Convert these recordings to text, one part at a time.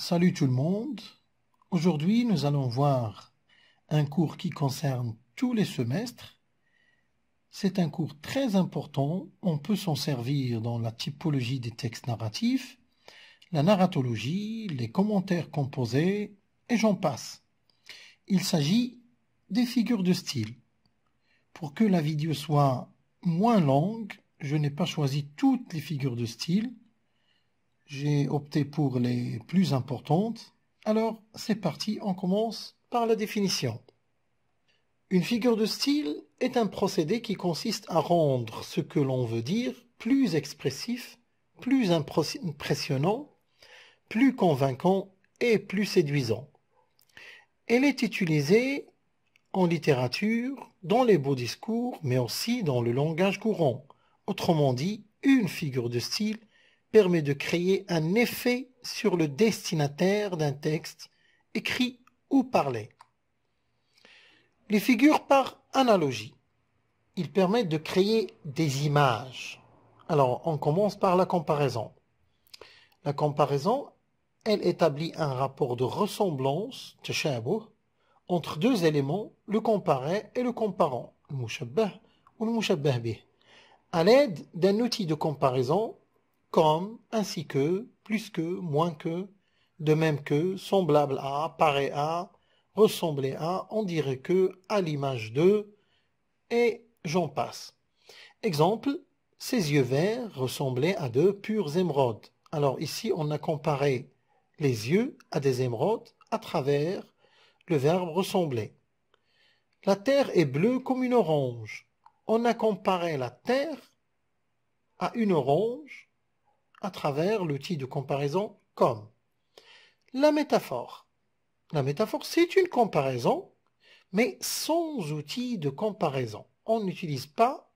Salut tout le monde. Aujourd'hui, nous allons voir un cours qui concerne tous les semestres. C'est un cours très important. On peut s'en servir dans la typologie des textes narratifs, la narratologie, les commentaires composés, et j'en passe. Il s'agit des figures de style. Pour que la vidéo soit moins longue, je n'ai pas choisi toutes les figures de style. J'ai opté pour les plus importantes. Alors, c'est parti, on commence par la définition. Une figure de style est un procédé qui consiste à rendre ce que l'on veut dire plus expressif, plus impressionnant, plus convaincant et plus séduisant. Elle est utilisée en littérature, dans les beaux discours, mais aussi dans le langage courant. Autrement dit, une figure de style permet de créer un effet sur le destinataire d'un texte écrit ou parlé. Les figures par analogie. Ils permettent de créer des images. Alors, on commence par la comparaison. La comparaison, elle établit un rapport de ressemblance, entre deux éléments, le comparé et le comparant, le ou le à l'aide d'un outil de comparaison comme, ainsi que, plus que, moins que, de même que, semblable à, pareil à, ressemblé à, on dirait que, à l'image de, et j'en passe. Exemple, ses yeux verts ressemblaient à de pures émeraudes. Alors ici, on a comparé les yeux à des émeraudes à travers le verbe ressembler. La terre est bleue comme une orange. On a comparé la terre à une orange à travers l'outil de comparaison comme. La métaphore. La métaphore, c'est une comparaison, mais sans outil de comparaison. On n'utilise pas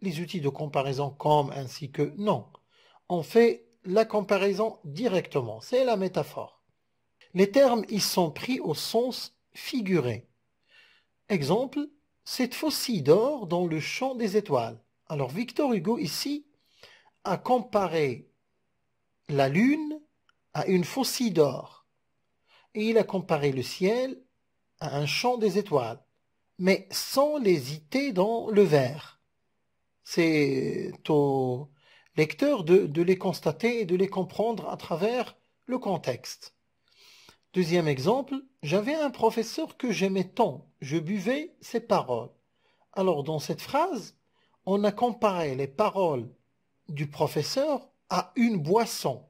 les outils de comparaison comme ainsi que non. On fait la comparaison directement. C'est la métaphore. Les termes y sont pris au sens figuré. Exemple, cette faucille d'or dans le champ des étoiles. Alors Victor Hugo ici comparé la Lune à une faucille d'or, et il a comparé le ciel à un champ des étoiles, mais sans l'hésiter dans le verre. C'est au lecteur de les constater et de les comprendre à travers le contexte. Deuxième exemple, j'avais un professeur que j'aimais tant, je buvais ses paroles. Alors dans cette phrase, on a comparé les paroles du professeur à une boisson.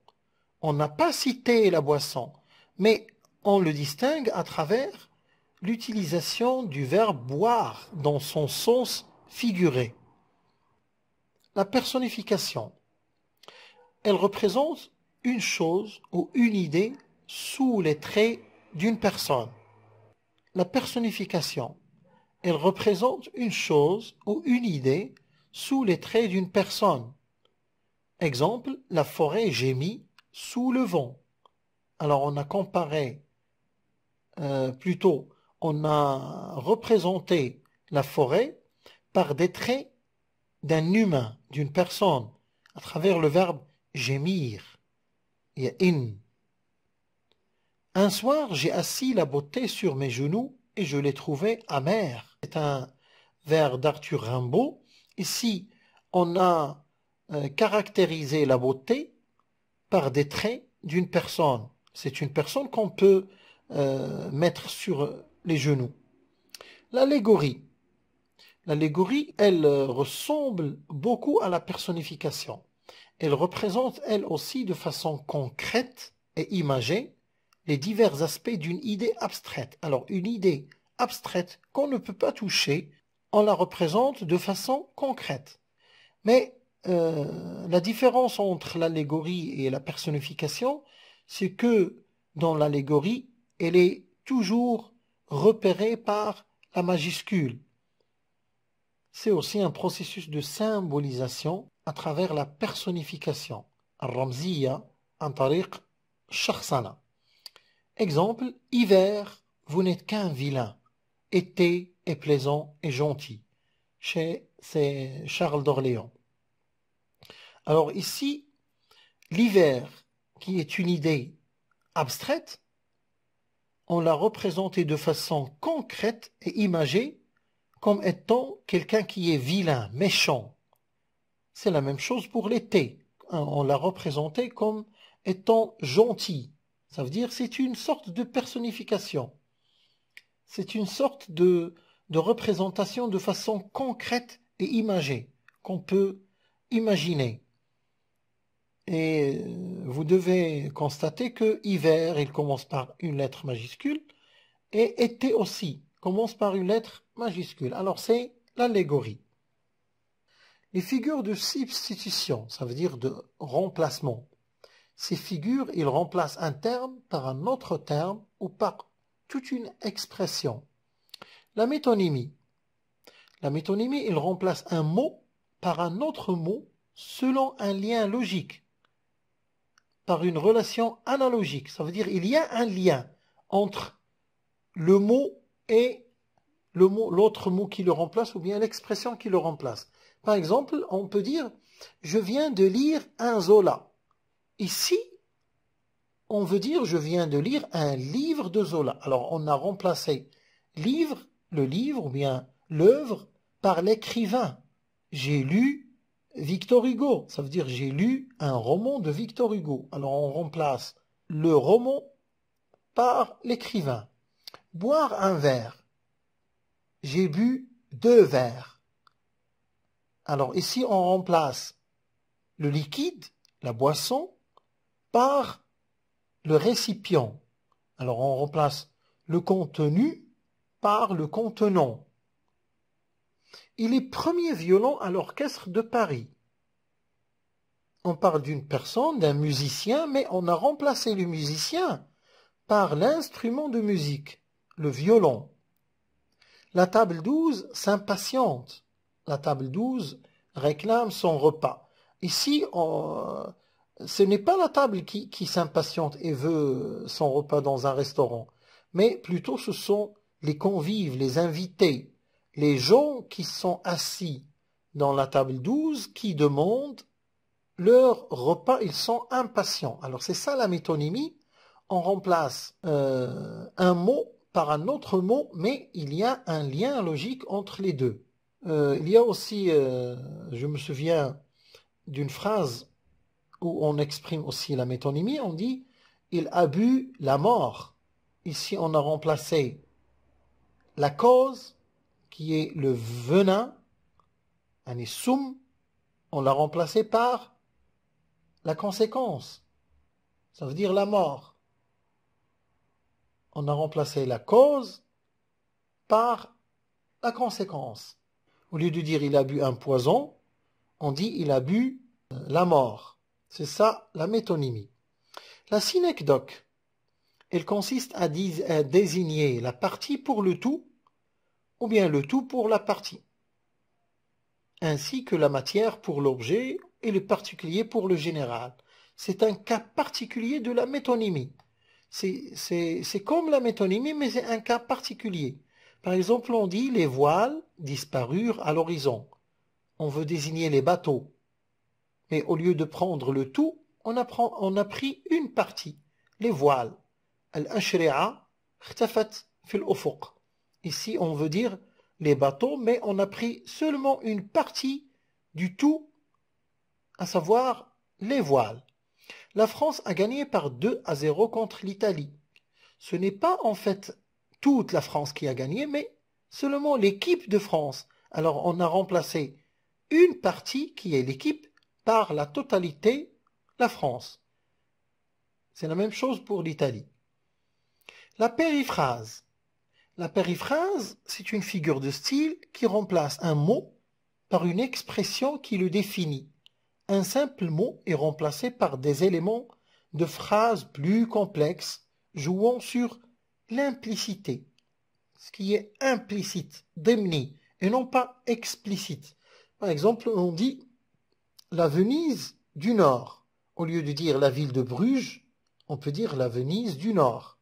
On n'a pas cité la boisson, mais on le distingue à travers l'utilisation du verbe boire dans son sens figuré. La personnification, elle représente une chose ou une idée sous les traits d'une personne. La personnification, elle représente une chose ou une idée sous les traits d'une personne. Exemple, la forêt gémit sous le vent. Alors on a comparé, euh, plutôt, on a représenté la forêt par des traits d'un humain, d'une personne, à travers le verbe gémir. Il y a in. Un soir, j'ai assis la beauté sur mes genoux et je l'ai trouvée amère. C'est un vers d'Arthur Rimbaud. Ici, on a euh, caractériser la beauté par des traits d'une personne. C'est une personne qu'on peut euh, mettre sur les genoux. L'allégorie. L'allégorie, elle euh, ressemble beaucoup à la personnification. Elle représente, elle aussi, de façon concrète et imagée, les divers aspects d'une idée abstraite. Alors, une idée abstraite qu'on ne peut pas toucher, on la représente de façon concrète. Mais euh, la différence entre l'allégorie et la personnification, c'est que dans l'allégorie, elle est toujours repérée par la majuscule. C'est aussi un processus de symbolisation à travers la personnification. Exemple, hiver, vous n'êtes qu'un vilain. Été est plaisant et gentil. Chez Charles d'Orléans. Alors ici, l'hiver, qui est une idée abstraite, on l'a représenté de façon concrète et imagée comme étant quelqu'un qui est vilain, méchant. C'est la même chose pour l'été. Hein, on l'a représenté comme étant gentil. Ça veut dire c'est une sorte de personnification. C'est une sorte de, de représentation de façon concrète et imagée qu'on peut imaginer. Et euh, vous devez constater que hiver, il commence par une lettre majuscule, et été aussi commence par une lettre majuscule. Alors c'est l'allégorie. Les figures de substitution, ça veut dire de remplacement. Ces figures, ils remplacent un terme par un autre terme ou par toute une expression. La métonymie. La métonymie, il remplace un mot par un autre mot selon un lien logique par une relation analogique. Ça veut dire il y a un lien entre le mot et le mot, l'autre mot qui le remplace ou bien l'expression qui le remplace. Par exemple, on peut dire je viens de lire un Zola. Ici, on veut dire je viens de lire un livre de Zola. Alors on a remplacé livre, le livre ou bien l'œuvre par l'écrivain. J'ai lu Victor Hugo. Ça veut dire j'ai lu un roman de Victor Hugo. Alors on remplace le roman par l'écrivain. Boire un verre. J'ai bu deux verres. Alors ici on remplace le liquide, la boisson, par le récipient. Alors on remplace le contenu par le contenant. Il est premier violon à l'orchestre de Paris. On parle d'une personne, d'un musicien, mais on a remplacé le musicien par l'instrument de musique, le violon. La table 12 s'impatiente. La table 12 réclame son repas. Ici, ce n'est pas la table qui s'impatiente et veut son repas dans un restaurant, mais plutôt ce sont les convives, les invités, les gens qui sont assis dans la table 12 qui demandent leur repas, ils sont impatients. Alors c'est ça la métonymie. On remplace euh, un mot par un autre mot, mais il y a un lien logique entre les deux. Euh, il y a aussi, euh, je me souviens d'une phrase où on exprime aussi la métonymie, on dit il a bu la mort. Ici, on a remplacé la cause qui est le venin, un essoum, on l'a remplacé par la conséquence. Ça veut dire la mort. On a remplacé la cause par la conséquence. Au lieu de dire il a bu un poison, on dit il a bu euh, la mort. C'est ça la métonymie. La synecdoque, elle consiste à, à désigner la partie pour le tout ou bien le tout pour la partie, ainsi que la matière pour l'objet et le particulier pour le général. C'est un cas particulier de la métonymie. C'est comme la métonymie, mais c'est un cas particulier. Par exemple, on dit les voiles disparurent à l'horizon. On veut désigner les bateaux. Mais au lieu de prendre le tout, on, a pris une partie, les voiles. Al-Ashri'a Ici, on veut dire les bateaux, mais on a pris seulement une partie du tout, à savoir les voiles. La France a gagné par 2 à 0 contre l'Italie. Ce n'est pas en fait toute la France qui a gagné, mais seulement l'équipe de France. Alors on a remplacé une partie qui est l'équipe par la totalité, la France. C'est la même chose pour l'Italie. La périphrase. La périphrase, c'est une figure de style qui remplace un mot par une expression qui le définit. Un simple mot est remplacé par des éléments de phrases plus complexes jouant sur l'implicité, ce qui est implicite, démni, et non pas explicite. Par exemple, on dit la Venise du Nord. Au lieu de dire la ville de Bruges, on peut dire la Venise du Nord.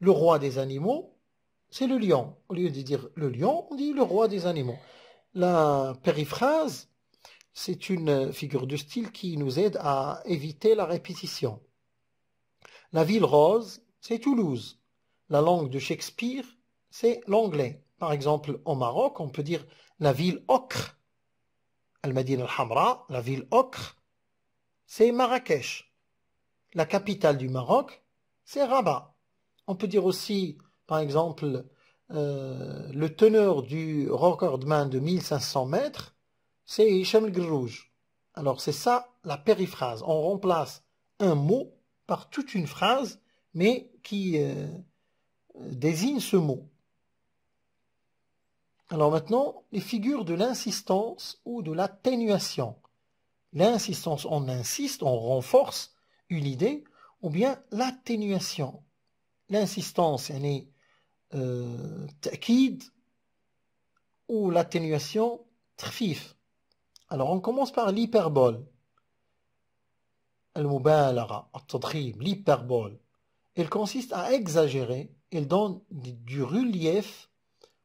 Le roi des animaux, c'est le lion. Au lieu de dire le lion, on dit le roi des animaux. La périphrase, c'est une figure de style qui nous aide à éviter la répétition. La ville rose, c'est Toulouse. La langue de Shakespeare, c'est l'anglais. Par exemple, au Maroc, on peut dire la ville ocre. Al-Madin al-Hamra, la ville ocre, c'est Marrakech. La capitale du Maroc, c'est Rabat. On peut dire aussi par exemple, euh, le teneur du recordman de 1500 mètres, c'est Hicham Grouge. Alors c'est ça la périphrase. On remplace un mot par toute une phrase, mais qui euh, désigne ce mot. Alors maintenant, les figures de l'insistance ou de l'atténuation. L'insistance, on insiste, on renforce une idée, ou bien l'atténuation. L'insistance, elle est تأكيد euh, ou l'atténuation trif » alors on commence par l'hyperbole alara l'hyperbole elle consiste à exagérer elle donne du relief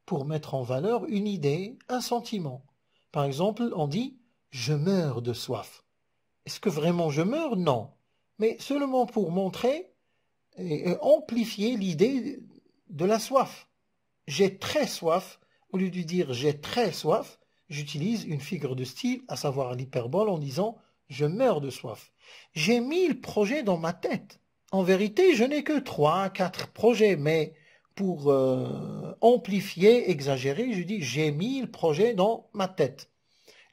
pour mettre en valeur une idée un sentiment par exemple on dit je meurs de soif est-ce que vraiment je meurs non mais seulement pour montrer et amplifier l'idée de la soif. J'ai très soif. Au lieu de dire j'ai très soif, j'utilise une figure de style, à savoir l'hyperbole, en disant je meurs de soif. J'ai mille projets dans ma tête. En vérité, je n'ai que trois, quatre projets, mais pour euh, amplifier, exagérer, je dis j'ai mille projets dans ma tête.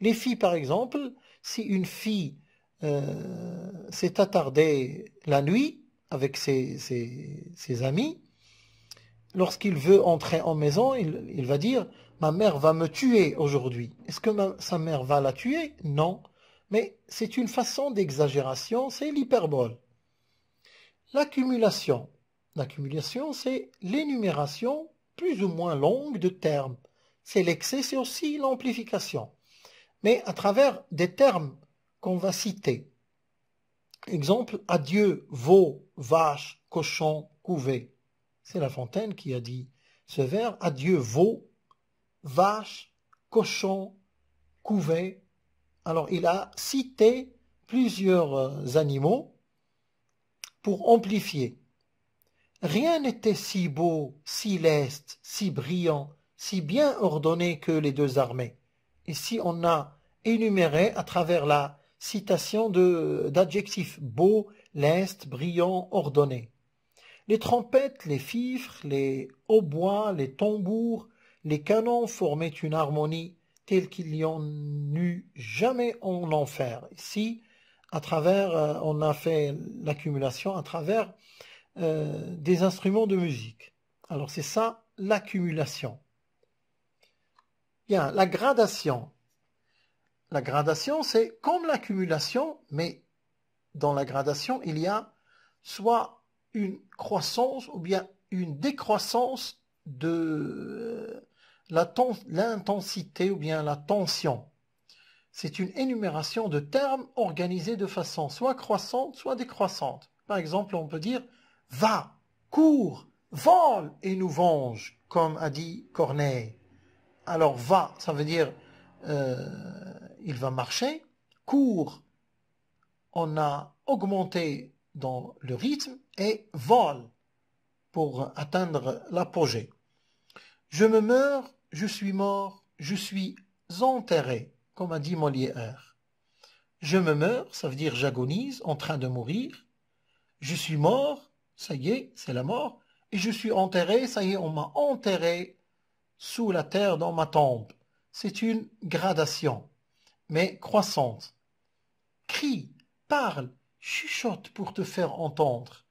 Les filles, par exemple, si une fille euh, s'est attardée la nuit avec ses amis, lorsqu'il veut entrer en maison, il, va dire Ma mère va me tuer aujourd'hui. Est-ce que sa mère va la tuer Non. Mais c'est une façon d'exagération, c'est l'hyperbole. L'accumulation. L'accumulation, c'est l'énumération plus ou moins longue de termes. C'est l'excès, c'est aussi l'amplification. Mais à travers des termes qu'on va citer. Exemple, adieu, veau, vache, cochon, couvée » c'est La Fontaine qui a dit ce vers Adieu veau, vache, cochon, couvet. Alors il a cité plusieurs euh, animaux pour amplifier. Rien n'était si beau, si leste, si brillant, si bien ordonné que les deux armées. Et si on a énuméré à travers la citation d'adjectifs beau, leste, brillant, ordonné. Les trompettes, les fifres, les hautbois, les tambours, les canons formaient une harmonie telle qu'il n'y en eut jamais en enfer. Ici, à travers, euh, on a fait l'accumulation à travers euh, des instruments de musique. Alors c'est ça l'accumulation. Bien, la gradation. La gradation, c'est comme l'accumulation, mais dans la gradation, il y a soit une croissance ou bien une décroissance de euh, l'intensité ou bien la tension. C'est une énumération de termes organisés de façon soit croissante, soit décroissante. Par exemple, on peut dire va, cours, vole et nous venge, comme a dit Corneille. Alors va, ça veut dire euh, il va marcher. Cours, on a augmenté dans le rythme et vol pour atteindre l'apogée. Je me meurs, je suis mort, je suis enterré, comme a dit Molière. Je me meurs, ça veut dire j'agonise, en train de mourir. Je suis mort, ça y est, c'est la mort. Et je suis enterré, ça y est, on m'a enterré sous la terre dans ma tombe. C'est une gradation, mais croissante. Crie, parle, chuchote pour te faire entendre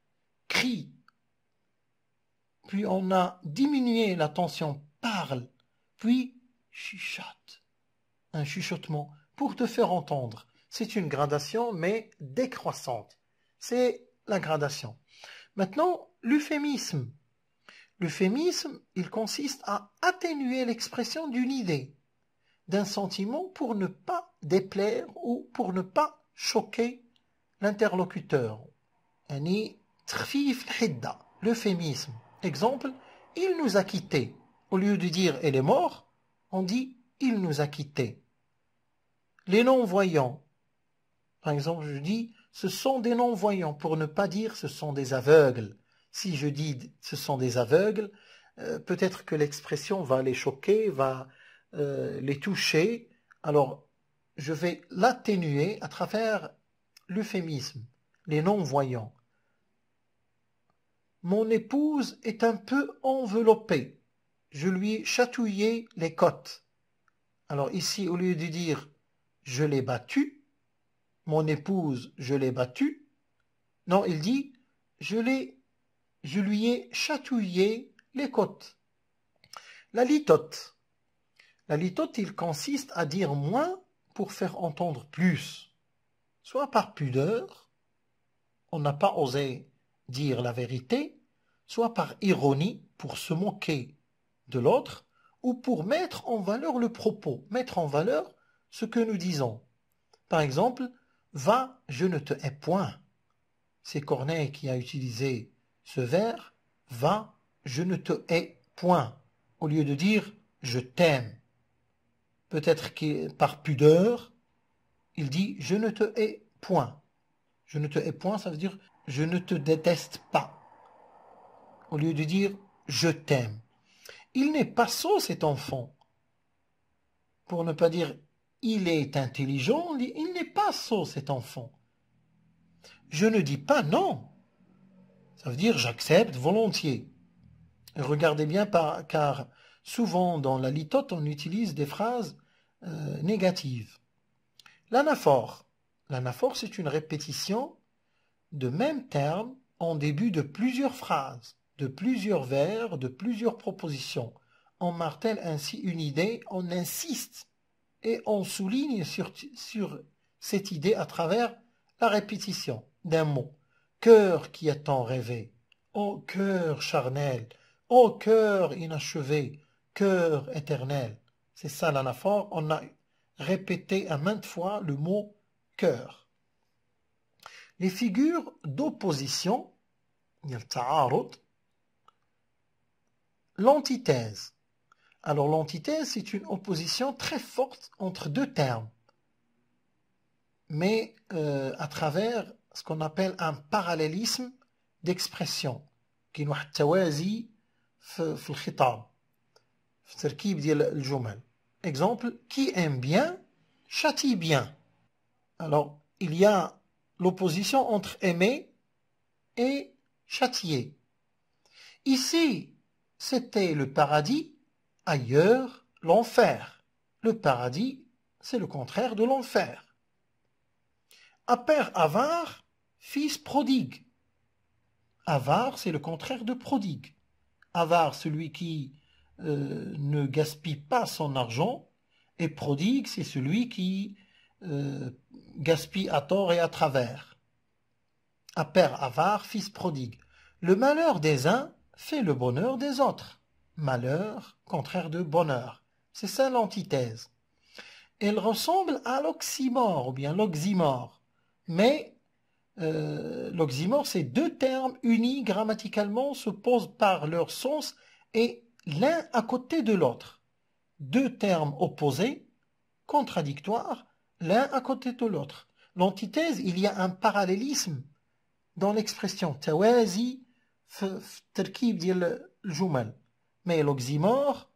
puis on a diminué la tension parle, puis chuchote. Un chuchotement pour te faire entendre. C'est une gradation, mais décroissante. C'est la gradation. Maintenant, l'euphémisme. L'euphémisme, il consiste à atténuer l'expression d'une idée, d'un sentiment pour ne pas déplaire ou pour ne pas choquer l'interlocuteur. Trfif l'hidda, l'euphémisme. Exemple, il nous a quittés. Au lieu de dire elle est mort, on dit il nous a quittés. Les non-voyants. Par exemple, je dis ce sont des non-voyants pour ne pas dire ce sont des aveugles. Si je dis ce sont des aveugles, euh, peut-être que l'expression va les choquer, va euh, les toucher. Alors, je vais l'atténuer à travers l'euphémisme, les non-voyants mon épouse est un peu enveloppée. Je lui ai chatouillé les côtes. Alors ici, au lieu de dire je l'ai battue, mon épouse, je l'ai battue, non, il dit je l'ai, je lui ai chatouillé les côtes. La litote. La litote, il consiste à dire moins pour faire entendre plus. Soit par pudeur, on n'a pas osé dire la vérité, soit par ironie pour se moquer de l'autre, ou pour mettre en valeur le propos, mettre en valeur ce que nous disons. Par exemple, va, je ne te hais point. C'est Corneille qui a utilisé ce vers, va, je ne te hais point, au lieu de dire je t'aime. Peut-être que par pudeur, il dit je ne te hais point. Je ne te hais point, ça veut dire je ne te déteste pas, au lieu de dire je t'aime. Il n'est pas sot cet enfant. Pour ne pas dire il est intelligent, on dit, il n'est pas sot cet enfant. Je ne dis pas non. Ça veut dire j'accepte volontiers. regardez bien car souvent dans la litote on utilise des phrases euh, négatives. L'anaphore. L'anaphore c'est une répétition de même terme en début de plusieurs phrases, de plusieurs vers, de plusieurs propositions. On martèle ainsi une idée, on insiste et on souligne sur, cette idée à travers la répétition d'un mot. Cœur qui a tant rêvé, ô cœur charnel, ô cœur inachevé, cœur éternel. C'est ça l'anaphore, on a répété à maintes fois le mot cœur les figures d'opposition, l'antithèse. Alors l'antithèse, c'est une opposition très forte entre deux termes, mais euh, à travers ce qu'on appelle un parallélisme d'expression, qui nous le exemple qui aime bien châtie bien alors il y a l'opposition entre aimer et châtier. Ici, c'était le paradis, ailleurs, l'enfer. Le paradis, c'est le contraire de l'enfer. Un père avare, fils prodigue. Avare, c'est le contraire de prodigue. Avare, celui qui euh, ne gaspille pas son argent, et prodigue, c'est celui qui euh, gaspille à tort et à travers. à père avare, fils prodigue. Le malheur des uns fait le bonheur des autres. Malheur, contraire de bonheur. C'est ça l'antithèse. Elle ressemble à l'oxymore ou bien l'oxymore. Mais euh, l'oxymore, c'est deux termes unis grammaticalement, se posent par leur sens et l'un à côté de l'autre. Deux termes opposés, contradictoires, l'un à côté de l'autre. L'antithèse, il y a un parallélisme dans l'expression tawazi terkib dil jumal. Mais l'oxymore,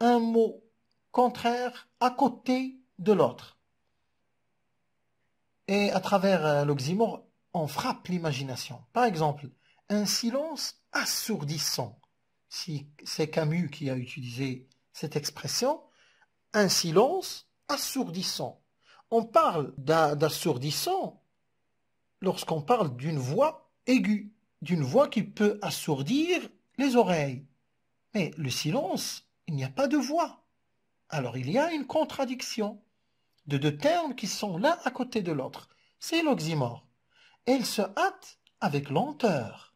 un mot contraire à côté de l'autre. Et à travers euh, l'oxymore, on frappe l'imagination. Par exemple, un silence assourdissant. c'est Camus qui a utilisé cette expression, un silence assourdissant. On parle d'assourdissant lorsqu'on parle d'une voix aiguë, d'une voix qui peut assourdir les oreilles. Mais le silence, il n'y a pas de voix. Alors il y a une contradiction de deux termes qui sont l'un à côté de l'autre. C'est l'oxymore. Elle se hâte avec lenteur.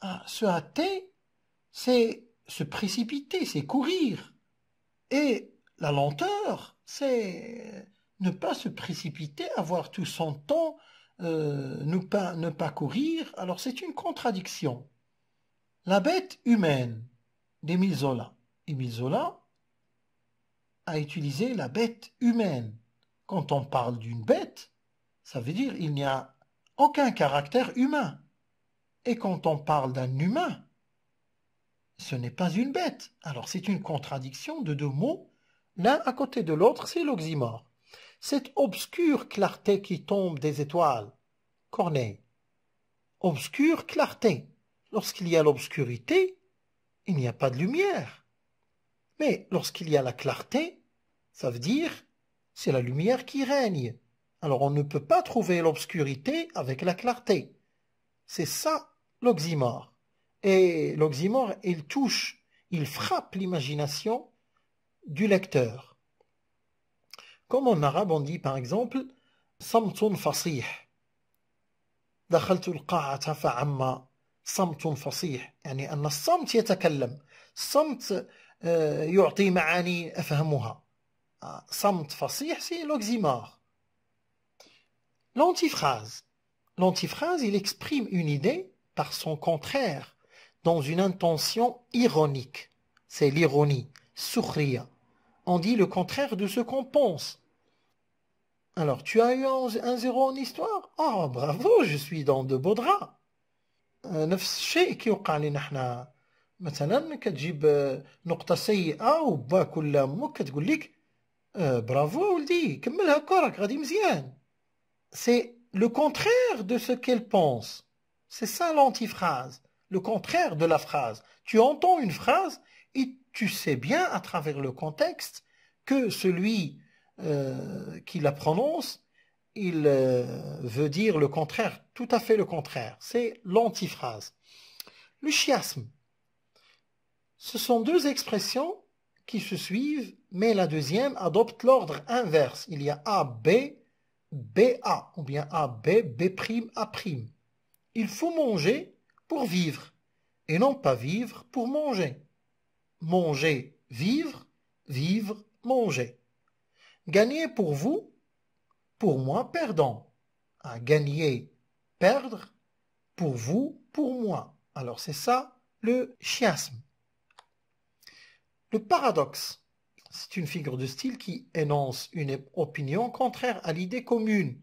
Ah, se hâter, c'est se précipiter, c'est courir. Et la lenteur, c'est ne pas se précipiter, avoir tout son temps, euh, ne, pas, ne pas courir. Alors c'est une contradiction. La bête humaine d'Émile Zola. Émile Zola a utilisé la bête humaine. Quand on parle d'une bête, ça veut dire il n'y a aucun caractère humain. Et quand on parle d'un humain, ce n'est pas une bête. Alors c'est une contradiction de deux mots, l'un à côté de l'autre, c'est l'oxymore cette obscure clarté qui tombe des étoiles. Corneille. Obscure clarté. Lorsqu'il y a l'obscurité, il n'y a pas de lumière. Mais lorsqu'il y a la clarté, ça veut dire c'est la lumière qui règne. Alors on ne peut pas trouver l'obscurité avec la clarté. C'est ça l'oxymore. Et l'oxymore, il touche, il frappe l'imagination du lecteur. Comme en arabe, on dit par exemple Samtun fasih. دخلت القاعة فعم صمت فصيح Le « أن الصمت يتكلم الصمت يعطي معاني أفهمها Samt فصيح c'est l'oxymore. L'antiphrase. L'antiphrase, il exprime une idée par son contraire, dans une intention ironique. C'est l'ironie, sourire. On dit le contraire de ce qu'on pense. Alors, tu as eu un zéro en histoire Ah, bravo, je suis dans de beaux draps. Un neuf chez qui on dit qu'on a... Par exemple, quand tu dis que tu as un ou que tu as un zéro en histoire, tu dis que c'est le contraire de ce qu'on pense. C'est le contraire de ce qu'elle pense. C'est ça l'antiphrase. Le contraire de la phrase. Tu entends une phrase... et tu sais bien à travers le contexte que celui euh, qui la prononce, il euh, veut dire le contraire, tout à fait le contraire. C'est l'antiphrase. Le chiasme. Ce sont deux expressions qui se suivent, mais la deuxième adopte l'ordre inverse. Il y a A, B, B, A, ou bien A, B, B', A'. Il faut manger pour vivre, et non pas vivre pour manger manger, vivre, vivre, manger. Gagner pour vous, pour moi perdant. À gagner, perdre, pour vous, pour moi. Alors c'est ça le chiasme. Le paradoxe, c'est une figure de style qui énonce une opinion contraire à l'idée commune,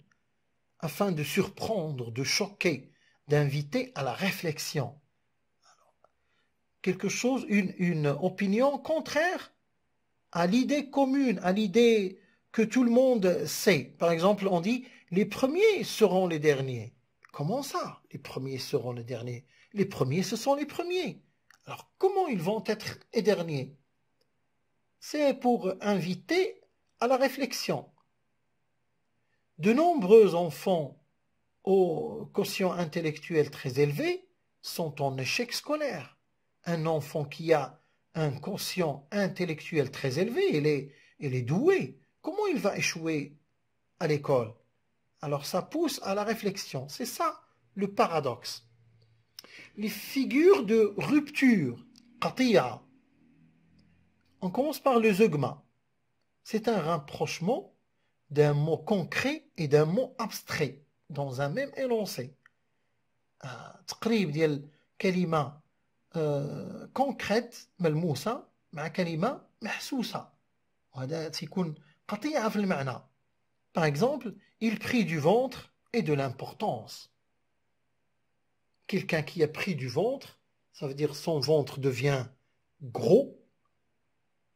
afin de surprendre, de choquer, d'inviter à la réflexion quelque chose, une, une opinion contraire à l'idée commune, à l'idée que tout le monde sait. Par exemple, on dit les premiers seront les derniers. Comment ça Les premiers seront les derniers. Les premiers, ce sont les premiers. Alors comment ils vont être les derniers C'est pour inviter à la réflexion. De nombreux enfants aux quotients intellectuels très élevés sont en échec scolaire un enfant qui a un conscient intellectuel très élevé, il est, doué, comment il va échouer à l'école Alors ça pousse à la réflexion. C'est ça le paradoxe. Les figures de rupture, On commence par le zeugma. C'est un rapprochement d'un mot concret et d'un mot abstrait dans un même énoncé. Ah, concrète, par مع كلمه محسوسه وهذا في المعنى Par exemple, il prit du ventre et de l'importance quelqu'un qui a pris du ventre ça veut dire son ventre devient gros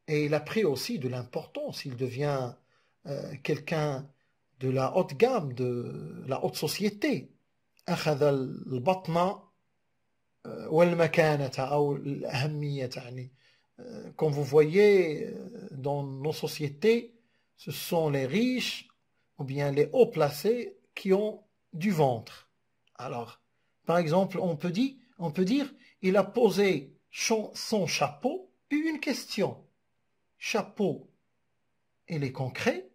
et il a pris aussi de l'importance il devient euh, quelqu'un de la haute gamme de la haute société comme euh, euh, vous voyez, euh, dans nos sociétés, ce sont les riches ou bien les hauts placés qui ont du ventre. Alors, par exemple, on peut dire, on peut dire il a posé son chapeau une question. Chapeau, il est concret.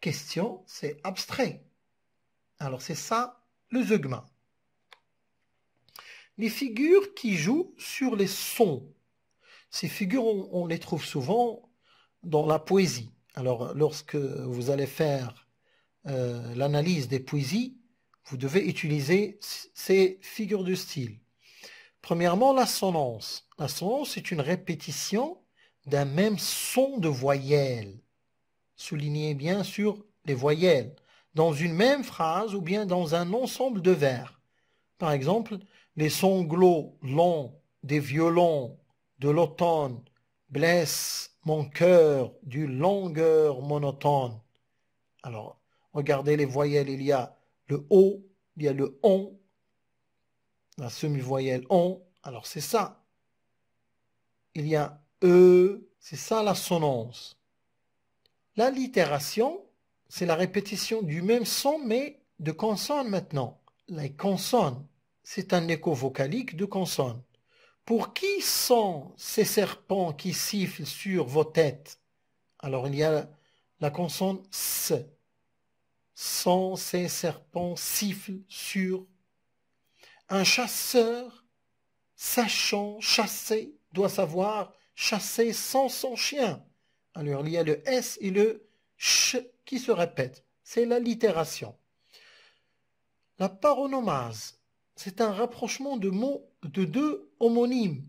Question, c'est abstrait. Alors, c'est ça le zeugma les figures qui jouent sur les sons. Ces figures, on, les trouve souvent dans la poésie. Alors, lorsque vous allez faire euh, l'analyse des poésies, vous devez utiliser ces figures de style. Premièrement, la sonance. La est une répétition d'un même son de voyelle. Soulignez bien sûr les voyelles dans une même phrase ou bien dans un ensemble de vers. Par exemple, les sanglots longs des violons de l'automne blessent mon cœur d'une longueur monotone. Alors, regardez les voyelles, il y a le O, il y a le ON, la semi-voyelle ON, alors c'est ça. Il y a E, c'est ça la sonance. La c'est la répétition du même son, mais de consonnes maintenant. Les consonnes c'est un écho vocalique de consonne. Pour qui sont ces serpents qui sifflent sur vos têtes Alors il y a la consonne S. Sans ces serpents sifflent sur Un chasseur sachant chasser doit savoir chasser sans son chien. Alors il y a le S et le Ch qui se répètent. C'est la littération. La paronomase c'est un rapprochement de mots, de deux homonymes,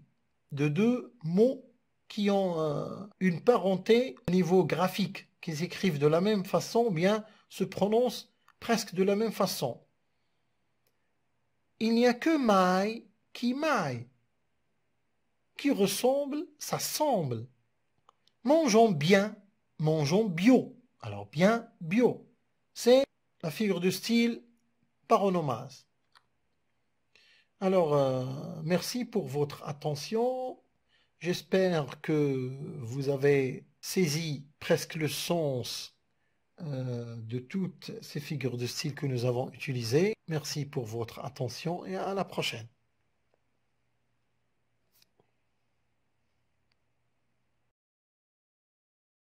de deux mots qui ont euh, une parenté au niveau graphique, qui s'écrivent de la même façon, bien se prononcent presque de la même façon. Il n'y a que maille qui maille, qui ressemble, ça semble. Mangeons bien, mangeons bio. Alors bien, bio. C'est la figure de style paronomase. Alors, euh, merci pour votre attention. J'espère que vous avez saisi presque le sens euh, de toutes ces figures de style que nous avons utilisées. Merci pour votre attention et à la prochaine.